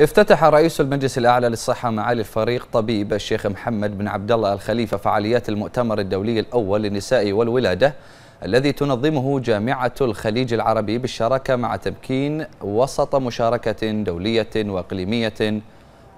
افتتح رئيس المجلس الأعلى للصحة معالي الفريق طبيب الشيخ محمد بن عبد الله الخليفة فعاليات المؤتمر الدولي الأول للنساء والولادة الذي تنظمه جامعة الخليج العربي بالشراكة مع تمكين وسط مشاركة دولية وإقليمية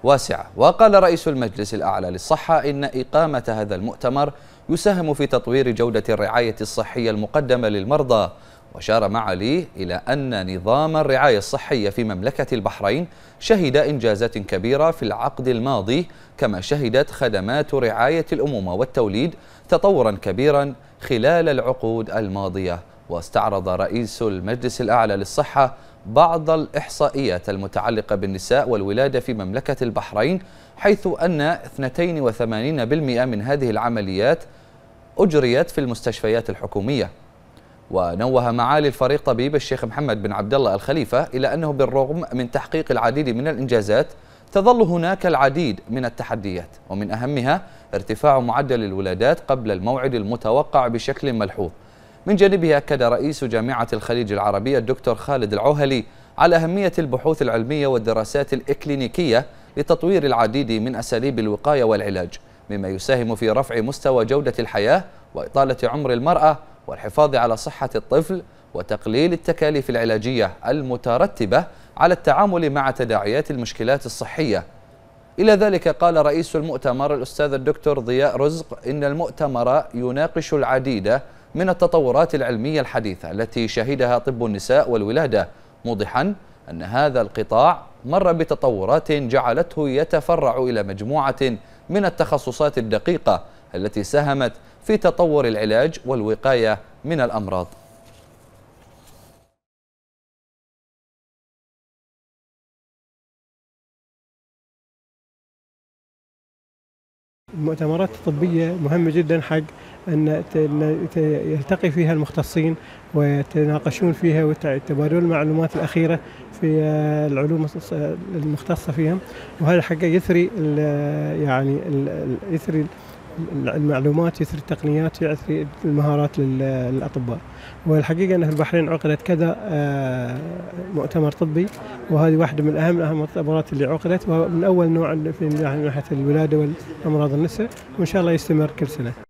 واسعة وقال رئيس المجلس الأعلى للصحة إن إقامة هذا المؤتمر يساهم في تطوير جودة الرعاية الصحية المقدمة للمرضى وأشار معالي إلى أن نظام الرعاية الصحية في مملكة البحرين شهد إنجازات كبيرة في العقد الماضي كما شهدت خدمات رعاية الأمومة والتوليد تطورا كبيرا خلال العقود الماضية واستعرض رئيس المجلس الأعلى للصحة بعض الإحصائيات المتعلقة بالنساء والولادة في مملكة البحرين حيث أن 82% من هذه العمليات أجريت في المستشفيات الحكومية ونوه معالي الفريق طبيب الشيخ محمد بن عبد الله الخليفة إلى أنه بالرغم من تحقيق العديد من الإنجازات تظل هناك العديد من التحديات ومن أهمها ارتفاع معدل الولادات قبل الموعد المتوقع بشكل ملحوظ من جانبه أكد رئيس جامعة الخليج العربية الدكتور خالد العوهلي على أهمية البحوث العلمية والدراسات الإكلينيكية لتطوير العديد من أساليب الوقاية والعلاج مما يساهم في رفع مستوى جودة الحياة وإطالة عمر المرأة والحفاظ على صحة الطفل وتقليل التكاليف العلاجية المترتبة على التعامل مع تداعيات المشكلات الصحية إلى ذلك قال رئيس المؤتمر الأستاذ الدكتور ضياء رزق إن المؤتمر يناقش العديد من التطورات العلمية الحديثة التي شهدها طب النساء والولادة موضحا أن هذا القطاع مر بتطورات جعلته يتفرع إلى مجموعة من التخصصات الدقيقة التي ساهمت في تطور العلاج والوقاية من الأمراض مؤتمرات طبية مهمة جدا حق أن يلتقي فيها المختصين ويتناقشون فيها ويتبادلون المعلومات الأخيرة في آه، العلوم المختصة فيهم وهذا حقيقة يثري يعني يثري المعلومات يثري التقنيات يثري المهارات للاطباء والحقيقه ان في البحرين عقدت كذا آه، مؤتمر طبي وهذه واحده من اهم اهم المؤتمرات اللي عقدت ومن اول نوع في ناحيه الولاده والامراض النساء وان شاء الله يستمر كل سنه